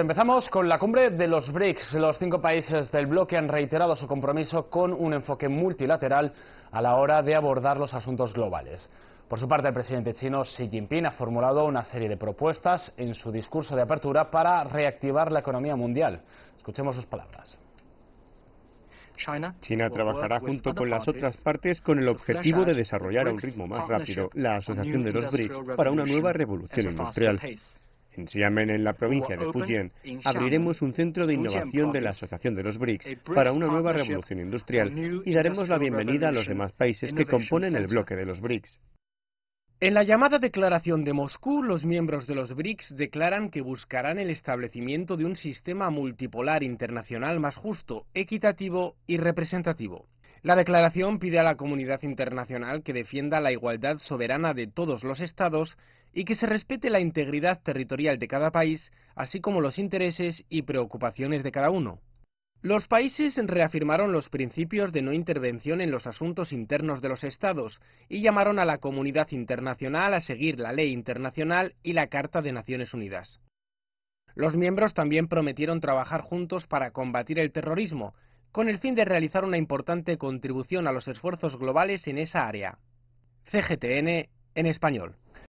Empezamos con la cumbre de los BRICS. Los cinco países del bloque han reiterado su compromiso con un enfoque multilateral a la hora de abordar los asuntos globales. Por su parte, el presidente chino Xi Jinping ha formulado una serie de propuestas en su discurso de apertura para reactivar la economía mundial. Escuchemos sus palabras. China trabajará junto con las otras partes con el objetivo de desarrollar a un ritmo más rápido la asociación de los BRICS para una nueva revolución industrial. En Xiamen, en la provincia de Fujian, abriremos un centro de innovación de la Asociación de los BRICS para una nueva revolución industrial y daremos la bienvenida a los demás países que componen el bloque de los BRICS. En la llamada declaración de Moscú, los miembros de los BRICS declaran que buscarán el establecimiento de un sistema multipolar internacional más justo, equitativo y representativo. La declaración pide a la comunidad internacional que defienda la igualdad soberana de todos los estados y que se respete la integridad territorial de cada país, así como los intereses y preocupaciones de cada uno. Los países reafirmaron los principios de no intervención en los asuntos internos de los estados y llamaron a la comunidad internacional a seguir la ley internacional y la Carta de Naciones Unidas. Los miembros también prometieron trabajar juntos para combatir el terrorismo, con el fin de realizar una importante contribución a los esfuerzos globales en esa área. CGTN en español.